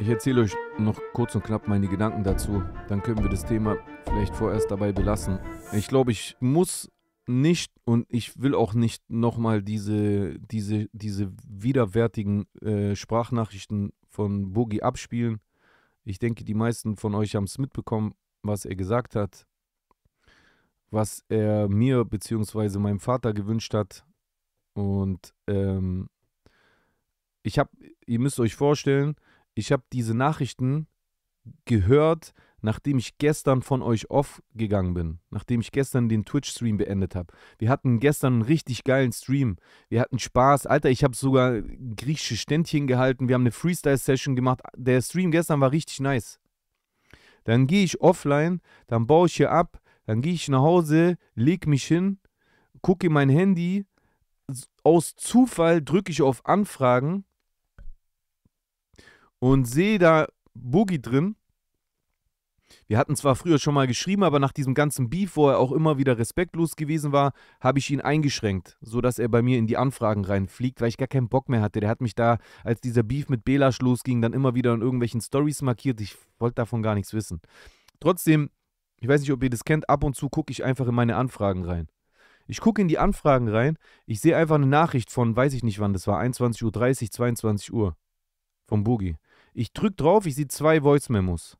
Ich erzähle euch noch kurz und knapp meine Gedanken dazu. Dann können wir das Thema vielleicht vorerst dabei belassen. Ich glaube, ich muss nicht und ich will auch nicht nochmal diese, diese, diese widerwärtigen äh, Sprachnachrichten von Boogie abspielen. Ich denke, die meisten von euch haben es mitbekommen, was er gesagt hat was er mir bzw. meinem Vater gewünscht hat. Und ähm, ich habe, ihr müsst euch vorstellen, ich habe diese Nachrichten gehört, nachdem ich gestern von euch off gegangen bin, nachdem ich gestern den Twitch-Stream beendet habe. Wir hatten gestern einen richtig geilen Stream. Wir hatten Spaß. Alter, ich habe sogar griechische Ständchen gehalten. Wir haben eine Freestyle-Session gemacht. Der Stream gestern war richtig nice. Dann gehe ich offline, dann baue ich hier ab, dann gehe ich nach Hause, leg mich hin, gucke in mein Handy. Aus Zufall drücke ich auf Anfragen und sehe da Boogie drin. Wir hatten zwar früher schon mal geschrieben, aber nach diesem ganzen Beef, wo er auch immer wieder respektlos gewesen war, habe ich ihn eingeschränkt, sodass er bei mir in die Anfragen reinfliegt, weil ich gar keinen Bock mehr hatte. Der hat mich da, als dieser Beef mit Belasch losging, dann immer wieder in irgendwelchen Stories markiert. Ich wollte davon gar nichts wissen. Trotzdem ich weiß nicht, ob ihr das kennt, ab und zu gucke ich einfach in meine Anfragen rein. Ich gucke in die Anfragen rein, ich sehe einfach eine Nachricht von, weiß ich nicht wann, das war 21.30 Uhr, 22 Uhr vom Boogie. Ich drücke drauf, ich sehe zwei Voice-Memos.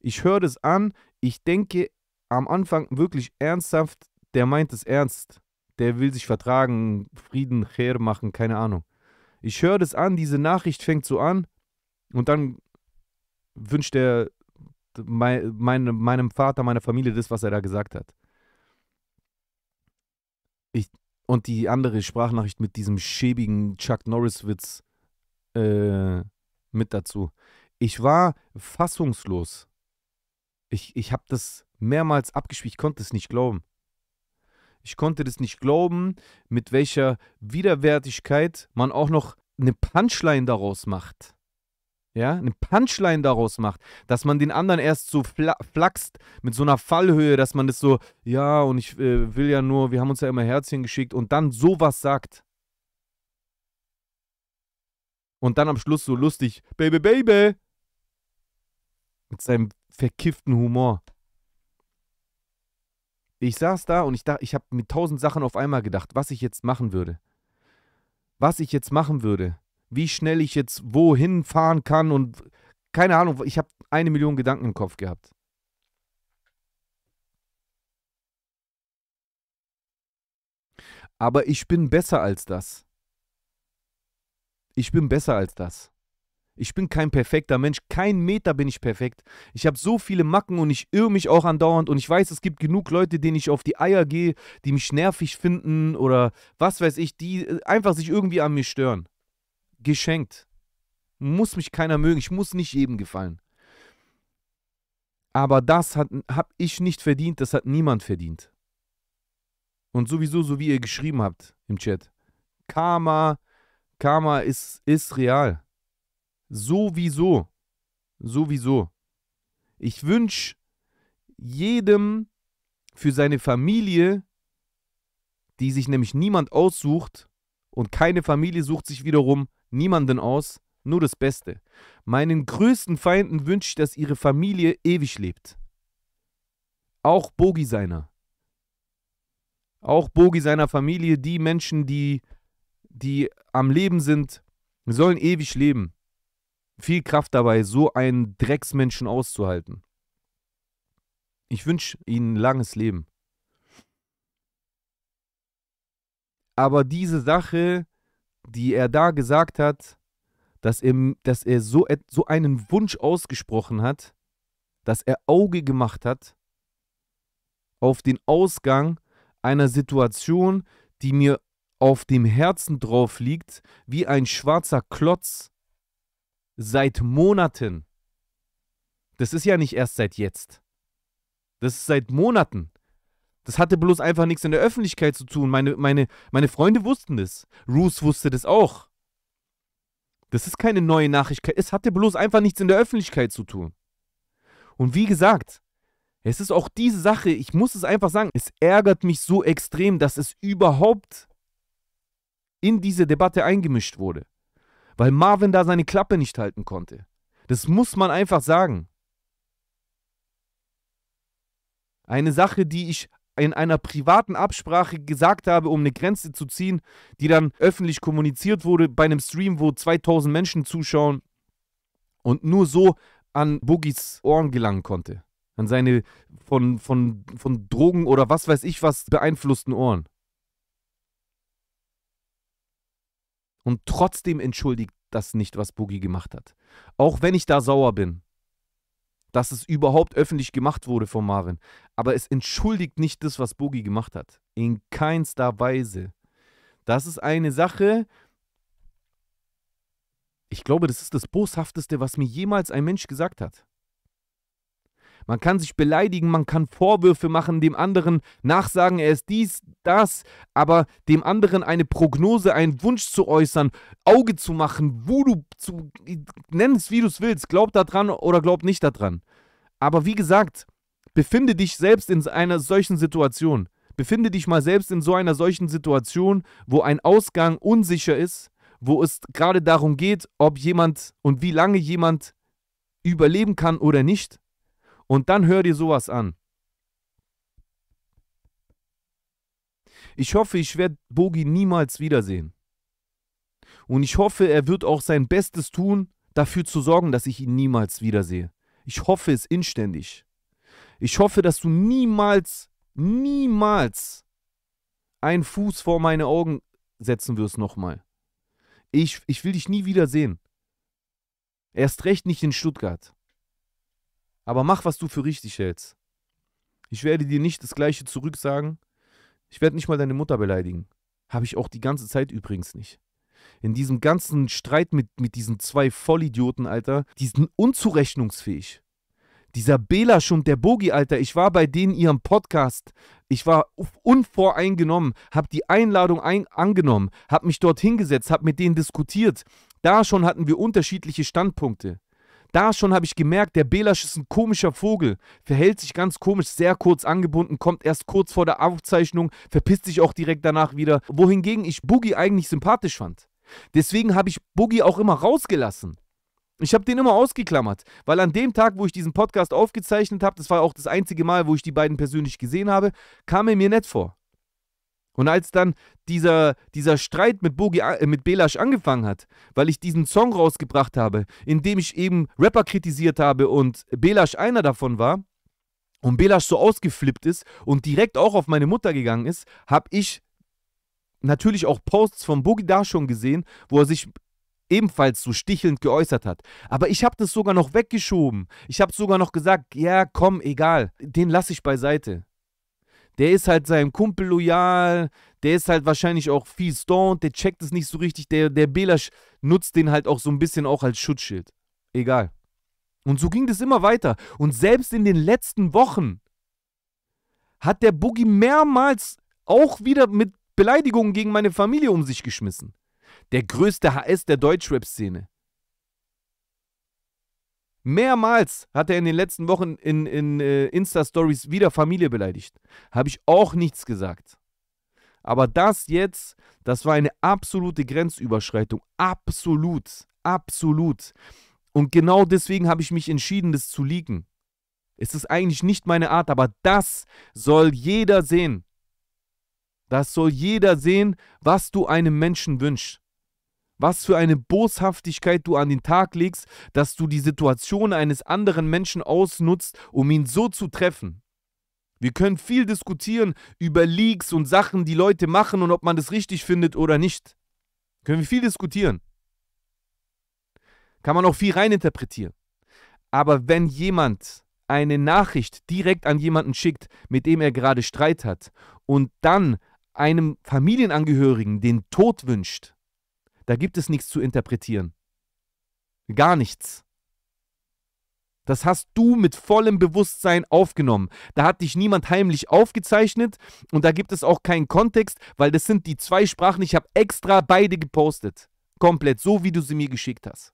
Ich höre das an, ich denke am Anfang wirklich ernsthaft, der meint es ernst. Der will sich vertragen, Frieden, her machen, keine Ahnung. Ich höre das an, diese Nachricht fängt so an und dann wünscht er mein, mein, meinem Vater, meiner Familie das, was er da gesagt hat. Ich, und die andere Sprachnachricht mit diesem schäbigen Chuck Norris-Witz äh, mit dazu. Ich war fassungslos. Ich, ich habe das mehrmals abgespielt. Ich konnte es nicht glauben. Ich konnte das nicht glauben, mit welcher Widerwärtigkeit man auch noch eine Punchline daraus macht ja, eine Punchline daraus macht, dass man den anderen erst so flaxt mit so einer Fallhöhe, dass man das so, ja, und ich äh, will ja nur, wir haben uns ja immer Herzchen geschickt und dann sowas sagt. Und dann am Schluss so lustig, Baby, Baby, mit seinem verkifften Humor. Ich saß da und ich dachte, ich habe mit tausend Sachen auf einmal gedacht, was ich jetzt machen würde. Was ich jetzt machen würde wie schnell ich jetzt wohin fahren kann und keine Ahnung, ich habe eine Million Gedanken im Kopf gehabt. Aber ich bin besser als das. Ich bin besser als das. Ich bin kein perfekter Mensch. Kein Meter bin ich perfekt. Ich habe so viele Macken und ich irre mich auch andauernd. Und ich weiß, es gibt genug Leute, denen ich auf die Eier gehe, die mich nervig finden oder was weiß ich, die äh, einfach sich irgendwie an mir stören geschenkt. Muss mich keiner mögen, ich muss nicht jedem gefallen. Aber das habe ich nicht verdient, das hat niemand verdient. Und sowieso, so wie ihr geschrieben habt im Chat, Karma, Karma ist, ist real. Sowieso, sowieso. Ich wünsche jedem für seine Familie, die sich nämlich niemand aussucht und keine Familie sucht sich wiederum niemanden aus, nur das Beste. Meinen größten Feinden wünsche ich, dass ihre Familie ewig lebt. Auch Bogi seiner. Auch Bogi seiner Familie, die Menschen, die, die am Leben sind, sollen ewig leben. Viel Kraft dabei, so einen Drecksmenschen auszuhalten. Ich wünsche ihnen langes Leben. Aber diese Sache die er da gesagt hat, dass er, dass er so, so einen Wunsch ausgesprochen hat, dass er Auge gemacht hat auf den Ausgang einer Situation, die mir auf dem Herzen drauf liegt, wie ein schwarzer Klotz seit Monaten. Das ist ja nicht erst seit jetzt. Das ist seit Monaten. Das hatte bloß einfach nichts in der Öffentlichkeit zu tun. Meine, meine, meine Freunde wussten das. Roos wusste das auch. Das ist keine neue Nachricht. Es hatte bloß einfach nichts in der Öffentlichkeit zu tun. Und wie gesagt, es ist auch diese Sache, ich muss es einfach sagen, es ärgert mich so extrem, dass es überhaupt in diese Debatte eingemischt wurde. Weil Marvin da seine Klappe nicht halten konnte. Das muss man einfach sagen. Eine Sache, die ich in einer privaten Absprache gesagt habe, um eine Grenze zu ziehen, die dann öffentlich kommuniziert wurde bei einem Stream, wo 2000 Menschen zuschauen und nur so an Boogies Ohren gelangen konnte. An seine von, von, von Drogen oder was weiß ich was beeinflussten Ohren. Und trotzdem entschuldigt das nicht, was Boogie gemacht hat. Auch wenn ich da sauer bin dass es überhaupt öffentlich gemacht wurde von Marvin. Aber es entschuldigt nicht das, was Boogie gemacht hat. In keinster Weise. Das ist eine Sache, ich glaube, das ist das Boshafteste, was mir jemals ein Mensch gesagt hat. Man kann sich beleidigen, man kann Vorwürfe machen, dem anderen nachsagen, er ist dies, das, aber dem anderen eine Prognose, einen Wunsch zu äußern, Auge zu machen, Voodoo zu. Nenn es, wie du es willst. Glaub daran oder glaub nicht daran. Aber wie gesagt, befinde dich selbst in einer solchen Situation. Befinde dich mal selbst in so einer solchen Situation, wo ein Ausgang unsicher ist, wo es gerade darum geht, ob jemand und wie lange jemand überleben kann oder nicht. Und dann hör dir sowas an. Ich hoffe, ich werde Bogi niemals wiedersehen. Und ich hoffe, er wird auch sein Bestes tun, dafür zu sorgen, dass ich ihn niemals wiedersehe. Ich hoffe es inständig. Ich hoffe, dass du niemals, niemals einen Fuß vor meine Augen setzen wirst nochmal. Ich, ich will dich nie wiedersehen. Erst recht nicht in Stuttgart. Aber mach, was du für richtig hältst. Ich werde dir nicht das Gleiche zurücksagen. Ich werde nicht mal deine Mutter beleidigen. Habe ich auch die ganze Zeit übrigens nicht. In diesem ganzen Streit mit, mit diesen zwei Vollidioten, Alter, die sind unzurechnungsfähig. Dieser Belasch und der Bogi, Alter, ich war bei denen ihrem Podcast. Ich war unvoreingenommen, habe die Einladung ein angenommen, habe mich dort hingesetzt, habe mit denen diskutiert. Da schon hatten wir unterschiedliche Standpunkte. Da schon habe ich gemerkt, der Belasch ist ein komischer Vogel, verhält sich ganz komisch, sehr kurz angebunden, kommt erst kurz vor der Aufzeichnung, verpisst sich auch direkt danach wieder, wohingegen ich Boogie eigentlich sympathisch fand. Deswegen habe ich Boogie auch immer rausgelassen. Ich habe den immer ausgeklammert, weil an dem Tag, wo ich diesen Podcast aufgezeichnet habe, das war auch das einzige Mal, wo ich die beiden persönlich gesehen habe, kam er mir nett vor. Und als dann dieser, dieser Streit mit, Bogi, äh, mit Belasch angefangen hat, weil ich diesen Song rausgebracht habe, in dem ich eben Rapper kritisiert habe und Belasch einer davon war, und Belasch so ausgeflippt ist und direkt auch auf meine Mutter gegangen ist, habe ich natürlich auch Posts von Bogi da schon gesehen, wo er sich ebenfalls so stichelnd geäußert hat. Aber ich habe das sogar noch weggeschoben. Ich habe sogar noch gesagt, ja, komm, egal, den lasse ich beiseite der ist halt seinem Kumpel loyal, der ist halt wahrscheinlich auch viel stoned, der checkt es nicht so richtig, der, der Belasch nutzt den halt auch so ein bisschen auch als Schutzschild. Egal. Und so ging das immer weiter. Und selbst in den letzten Wochen hat der Boogie mehrmals auch wieder mit Beleidigungen gegen meine Familie um sich geschmissen. Der größte HS der Deutschrap-Szene. Mehrmals hat er in den letzten Wochen in, in äh, Insta-Stories wieder Familie beleidigt. Habe ich auch nichts gesagt. Aber das jetzt, das war eine absolute Grenzüberschreitung. Absolut. Absolut. Und genau deswegen habe ich mich entschieden, das zu leaken. Es ist eigentlich nicht meine Art, aber das soll jeder sehen. Das soll jeder sehen, was du einem Menschen wünschst was für eine Boshaftigkeit du an den Tag legst, dass du die Situation eines anderen Menschen ausnutzt, um ihn so zu treffen. Wir können viel diskutieren über Leaks und Sachen, die Leute machen und ob man das richtig findet oder nicht. Können wir viel diskutieren. Kann man auch viel reininterpretieren. Aber wenn jemand eine Nachricht direkt an jemanden schickt, mit dem er gerade Streit hat, und dann einem Familienangehörigen den Tod wünscht, da gibt es nichts zu interpretieren. Gar nichts. Das hast du mit vollem Bewusstsein aufgenommen. Da hat dich niemand heimlich aufgezeichnet und da gibt es auch keinen Kontext, weil das sind die zwei Sprachen. Ich habe extra beide gepostet. Komplett, so wie du sie mir geschickt hast.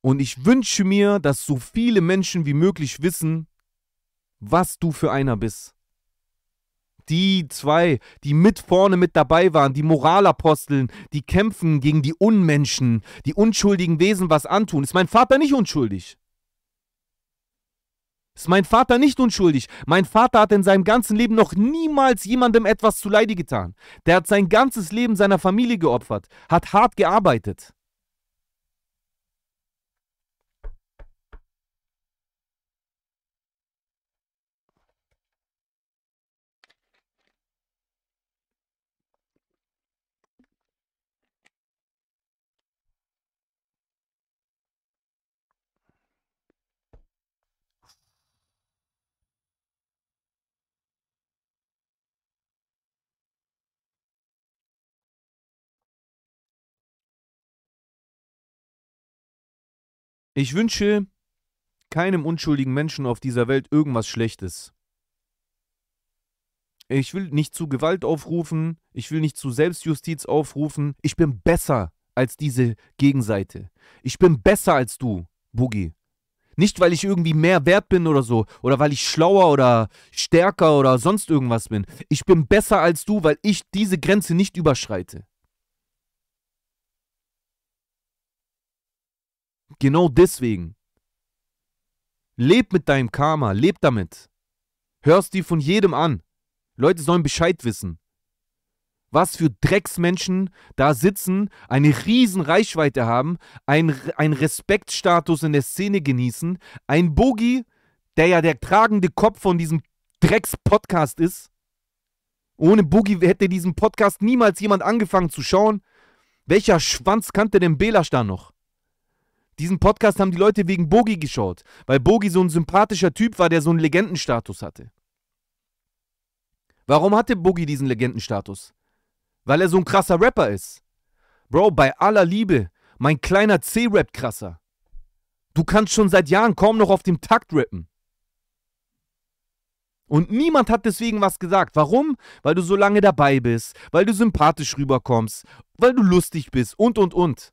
Und ich wünsche mir, dass so viele Menschen wie möglich wissen, was du für einer bist die zwei, die mit vorne mit dabei waren, die Moralaposteln, die kämpfen gegen die Unmenschen, die unschuldigen Wesen was antun. Ist mein Vater nicht unschuldig? Ist mein Vater nicht unschuldig? Mein Vater hat in seinem ganzen Leben noch niemals jemandem etwas zuleide getan. Der hat sein ganzes Leben seiner Familie geopfert, hat hart gearbeitet. Ich wünsche keinem unschuldigen Menschen auf dieser Welt irgendwas Schlechtes. Ich will nicht zu Gewalt aufrufen, ich will nicht zu Selbstjustiz aufrufen. Ich bin besser als diese Gegenseite. Ich bin besser als du, Boogie. Nicht, weil ich irgendwie mehr wert bin oder so, oder weil ich schlauer oder stärker oder sonst irgendwas bin. Ich bin besser als du, weil ich diese Grenze nicht überschreite. Genau deswegen. Leb mit deinem Karma, leb damit. Hörst die von jedem an. Leute sollen Bescheid wissen. Was für Drecksmenschen da sitzen, eine riesen Reichweite haben, einen Respektstatus in der Szene genießen, ein Bogi, der ja der tragende Kopf von diesem Drecks-Podcast ist. Ohne Boogie hätte diesen Podcast niemals jemand angefangen zu schauen. Welcher Schwanz kannte denn Belasch da noch? Diesen Podcast haben die Leute wegen Bogi geschaut, weil Bogi so ein sympathischer Typ war, der so einen Legendenstatus hatte. Warum hatte Bogi diesen Legendenstatus? Weil er so ein krasser Rapper ist. Bro, bei aller Liebe, mein kleiner C-Rap-Krasser. Du kannst schon seit Jahren kaum noch auf dem Takt rappen. Und niemand hat deswegen was gesagt. Warum? Weil du so lange dabei bist, weil du sympathisch rüberkommst, weil du lustig bist und und und.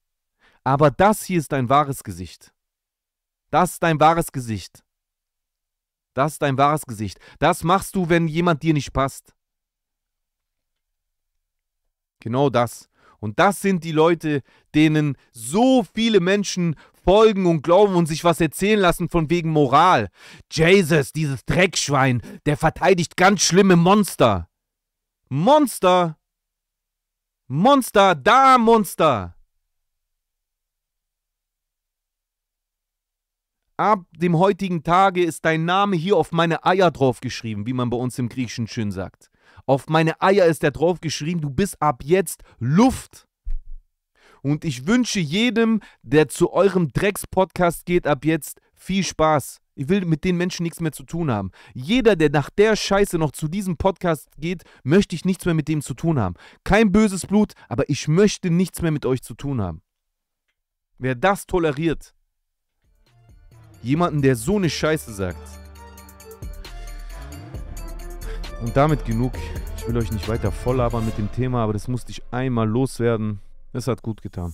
Aber das hier ist dein wahres Gesicht. Das ist dein wahres Gesicht. Das ist dein wahres Gesicht. Das machst du, wenn jemand dir nicht passt. Genau das. Und das sind die Leute, denen so viele Menschen folgen und glauben und sich was erzählen lassen von wegen Moral. Jesus, dieses Dreckschwein, der verteidigt ganz schlimme Monster. Monster! Monster, da Monster! Ab dem heutigen Tage ist dein Name hier auf meine Eier draufgeschrieben, wie man bei uns im Griechischen schön sagt. Auf meine Eier ist er draufgeschrieben, du bist ab jetzt Luft. Und ich wünsche jedem, der zu eurem Drecks-Podcast geht, ab jetzt viel Spaß. Ich will mit den Menschen nichts mehr zu tun haben. Jeder, der nach der Scheiße noch zu diesem Podcast geht, möchte ich nichts mehr mit dem zu tun haben. Kein böses Blut, aber ich möchte nichts mehr mit euch zu tun haben. Wer das toleriert, Jemanden, der so eine Scheiße sagt. Und damit genug. Ich will euch nicht weiter volllabern mit dem Thema, aber das musste ich einmal loswerden. Es hat gut getan.